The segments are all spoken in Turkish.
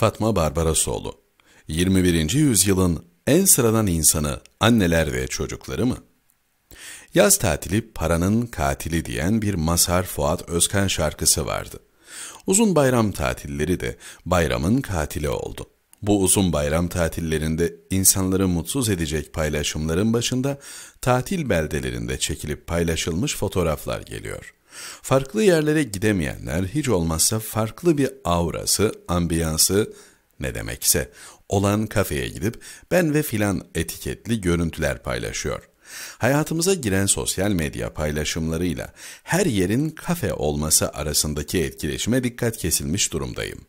Fatma Barbarasoğlu 21. yüzyılın en sıradan insanı anneler ve çocukları mı? Yaz tatili paranın katili diyen bir Masar Fuat Özkan şarkısı vardı. Uzun bayram tatilleri de bayramın katili oldu. Bu uzun bayram tatillerinde insanları mutsuz edecek paylaşımların başında tatil beldelerinde çekilip paylaşılmış fotoğraflar geliyor. Farklı yerlere gidemeyenler hiç olmazsa farklı bir aurası, ambiyansı ne demekse olan kafeye gidip ben ve filan etiketli görüntüler paylaşıyor. Hayatımıza giren sosyal medya paylaşımlarıyla her yerin kafe olması arasındaki etkileşime dikkat kesilmiş durumdayım.''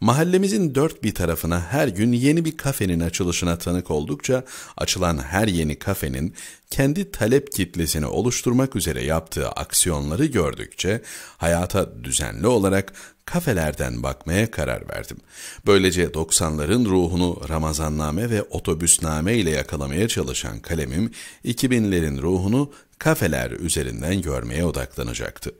Mahallemizin dört bir tarafına her gün yeni bir kafenin açılışına tanık oldukça açılan her yeni kafenin kendi talep kitlesini oluşturmak üzere yaptığı aksiyonları gördükçe hayata düzenli olarak kafelerden bakmaya karar verdim. Böylece 90'ların ruhunu Ramazanname ve otobüsname ile yakalamaya çalışan kalemim 2000'lerin ruhunu kafeler üzerinden görmeye odaklanacaktı.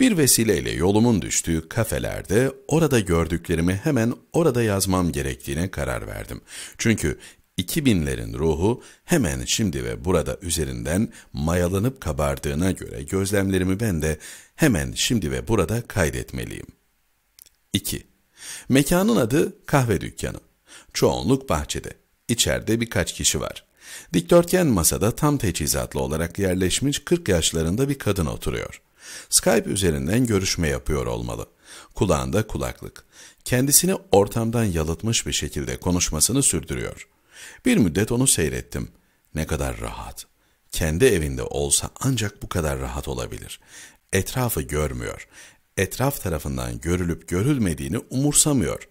Bir vesileyle yolumun düştüğü kafelerde orada gördüklerimi hemen orada yazmam gerektiğine karar verdim. Çünkü 2000'lerin ruhu hemen şimdi ve burada üzerinden mayalanıp kabardığına göre gözlemlerimi ben de hemen şimdi ve burada kaydetmeliyim. 2. Mekanın adı kahve dükkanı. Çoğunluk bahçede. İçeride birkaç kişi var. Dikdörtgen masada tam teçhizatlı olarak yerleşmiş 40 yaşlarında bir kadın oturuyor. Skype üzerinden görüşme yapıyor olmalı. Kulağında kulaklık. Kendisini ortamdan yalıtmış bir şekilde konuşmasını sürdürüyor. Bir müddet onu seyrettim. Ne kadar rahat. Kendi evinde olsa ancak bu kadar rahat olabilir. Etrafı görmüyor. Etraf tarafından görülüp görülmediğini umursamıyor.''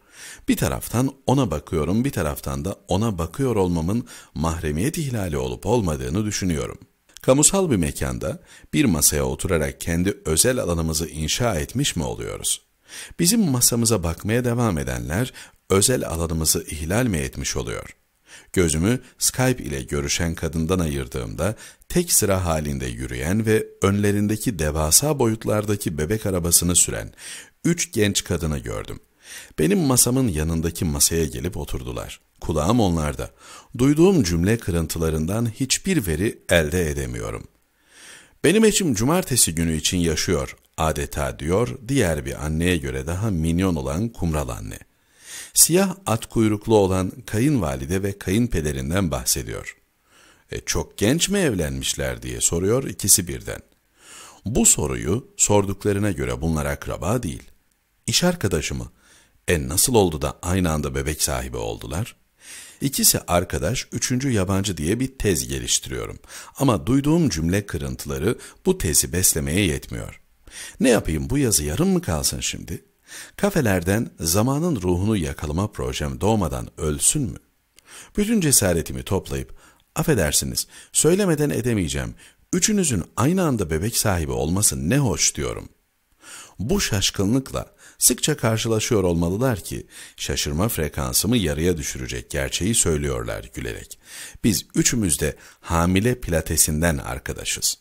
Bir taraftan ona bakıyorum, bir taraftan da ona bakıyor olmamın mahremiyet ihlali olup olmadığını düşünüyorum.'' Kamusal bir mekanda bir masaya oturarak kendi özel alanımızı inşa etmiş mi oluyoruz? Bizim masamıza bakmaya devam edenler özel alanımızı ihlal mi etmiş oluyor? Gözümü Skype ile görüşen kadından ayırdığımda tek sıra halinde yürüyen ve önlerindeki devasa boyutlardaki bebek arabasını süren üç genç kadını gördüm. Benim masamın yanındaki masaya gelip oturdular kulağım onlarda. Duyduğum cümle kırıntılarından hiçbir veri elde edemiyorum. Benim eşim cumartesi günü için yaşıyor adeta diyor diğer bir anneye göre daha minyon olan kumral anne. Siyah at kuyruklu olan kayınvalide ve kayınpederinden bahsediyor. E, çok genç mi evlenmişler diye soruyor ikisi birden. Bu soruyu sorduklarına göre bunlar akraba değil. İş arkadaşı mı? E nasıl oldu da aynı anda bebek sahibi oldular? İkisi arkadaş, üçüncü yabancı diye bir tez geliştiriyorum. Ama duyduğum cümle kırıntıları bu tezi beslemeye yetmiyor. Ne yapayım bu yazı yarım mı kalsın şimdi? Kafelerden zamanın ruhunu yakalama projem doğmadan ölsün mü? Bütün cesaretimi toplayıp, affedersiniz söylemeden edemeyeceğim, üçünüzün aynı anda bebek sahibi olması ne hoş diyorum. Bu şaşkınlıkla sıkça karşılaşıyor olmalılar ki şaşırma frekansımı yarıya düşürecek gerçeği söylüyorlar gülerek. Biz üçümüz de hamile pilatesinden arkadaşız.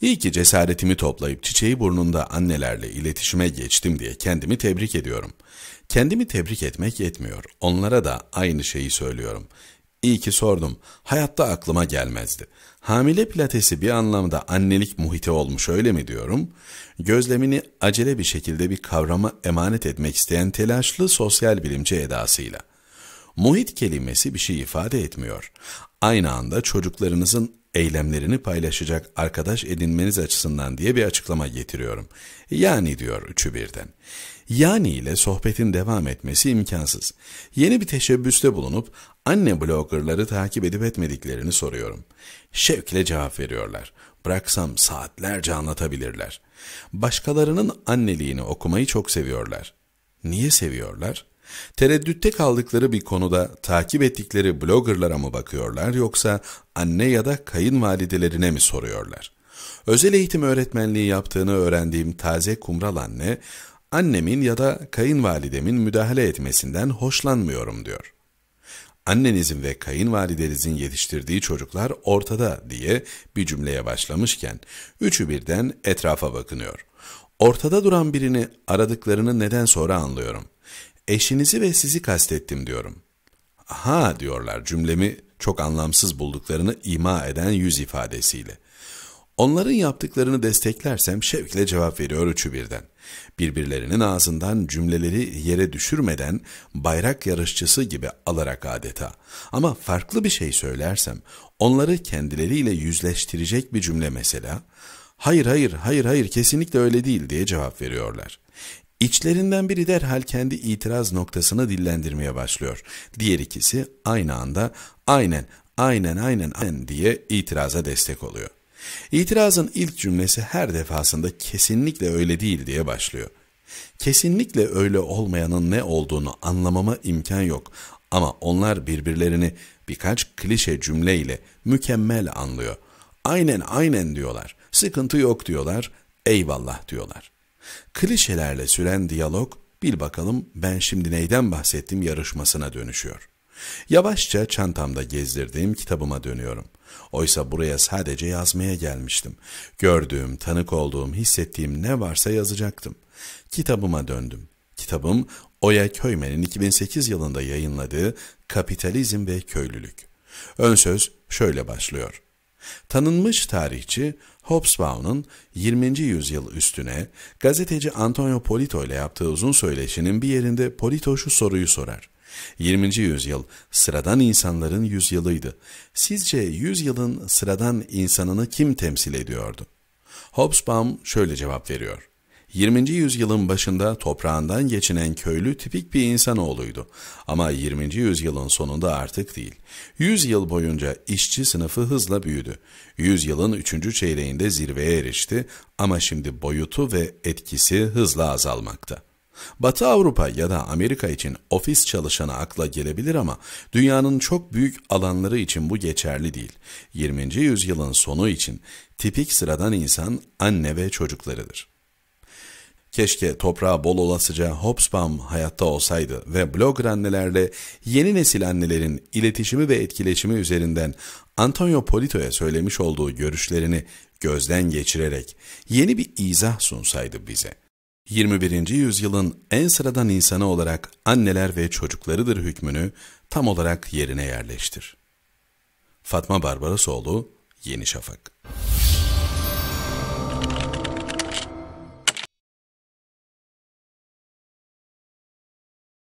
İyi ki cesaretimi toplayıp çiçeği burnunda annelerle iletişime geçtim diye kendimi tebrik ediyorum. Kendimi tebrik etmek yetmiyor. Onlara da aynı şeyi söylüyorum. İyi ki sordum. Hayatta aklıma gelmezdi. Hamile pilatesi bir anlamda annelik muhiti olmuş öyle mi diyorum? Gözlemini acele bir şekilde bir kavrama emanet etmek isteyen telaşlı sosyal bilimci edasıyla. Muhit kelimesi bir şey ifade etmiyor. Aynı anda çocuklarınızın eylemlerini paylaşacak arkadaş edinmeniz açısından diye bir açıklama getiriyorum. Yani diyor üçü birden. Yani ile sohbetin devam etmesi imkansız. Yeni bir teşebbüste bulunup anne bloggerları takip edip etmediklerini soruyorum. Şevkle cevap veriyorlar. Bıraksam saatlerce anlatabilirler. Başkalarının anneliğini okumayı çok seviyorlar. Niye seviyorlar? Tereddütte kaldıkları bir konuda takip ettikleri bloggerlara mı bakıyorlar yoksa anne ya da kayınvalidelerine mi soruyorlar? Özel eğitim öğretmenliği yaptığını öğrendiğim taze kumral anne, annemin ya da kayınvalidemin müdahale etmesinden hoşlanmıyorum diyor. Annenizin ve kayınvalidenizin yetiştirdiği çocuklar ortada diye bir cümleye başlamışken, üçü birden etrafa bakınıyor. Ortada duran birini aradıklarını neden sonra anlıyorum eşinizi ve sizi kastettim diyorum. Ha diyorlar cümlemi çok anlamsız bulduklarını ima eden yüz ifadesiyle. Onların yaptıklarını desteklersem şevkle cevap veriyor üçü birden. Birbirlerinin ağzından cümleleri yere düşürmeden bayrak yarışçısı gibi alarak adeta. Ama farklı bir şey söylersem onları kendileriyle yüzleştirecek bir cümle mesela hayır hayır hayır hayır kesinlikle öyle değil diye cevap veriyorlar. İçlerinden biri derhal kendi itiraz noktasını dillendirmeye başlıyor. Diğer ikisi aynı anda aynen, aynen, aynen, aynen diye itiraza destek oluyor. İtirazın ilk cümlesi her defasında kesinlikle öyle değil diye başlıyor. Kesinlikle öyle olmayanın ne olduğunu anlamama imkan yok ama onlar birbirlerini birkaç klişe cümleyle mükemmel anlıyor. Aynen aynen diyorlar, sıkıntı yok diyorlar, eyvallah diyorlar. Klişelerle süren diyalog bil bakalım ben şimdi neyden bahsettim yarışmasına dönüşüyor. Yavaşça çantamda gezdirdiğim kitabıma dönüyorum. Oysa buraya sadece yazmaya gelmiştim. Gördüğüm, tanık olduğum, hissettiğim ne varsa yazacaktım. Kitabıma döndüm. Kitabım Oya Köymen'in 2008 yılında yayınladığı Kapitalizm ve Köylülük. Ön söz şöyle başlıyor. Tanınmış tarihçi Hobsbawm'ın 20. yüzyıl üstüne gazeteci Antonio Polito ile yaptığı uzun söyleşinin bir yerinde Polito şu soruyu sorar. 20. yüzyıl sıradan insanların yüzyılıydı. Sizce yüzyılın sıradan insanını kim temsil ediyordu? Hobsbawm şöyle cevap veriyor. 20. yüzyılın başında toprağından geçinen köylü tipik bir insanoğluydu ama 20. yüzyılın sonunda artık değil. 100 yıl boyunca işçi sınıfı hızla büyüdü. 100 yılın 3. çeyreğinde zirveye erişti ama şimdi boyutu ve etkisi hızla azalmakta. Batı Avrupa ya da Amerika için ofis çalışanı akla gelebilir ama dünyanın çok büyük alanları için bu geçerli değil. 20. yüzyılın sonu için tipik sıradan insan anne ve çocuklarıdır. Keşke toprağa bol olasıca Hobsbawm hayatta olsaydı ve blog annelerle yeni nesil annelerin iletişimi ve etkileşimi üzerinden Antonio Polito'ya söylemiş olduğu görüşlerini gözden geçirerek yeni bir izah sunsaydı bize. 21. yüzyılın en sıradan insanı olarak anneler ve çocuklarıdır hükmünü tam olarak yerine yerleştir. Fatma Barbarosoğlu, Yeni Şafak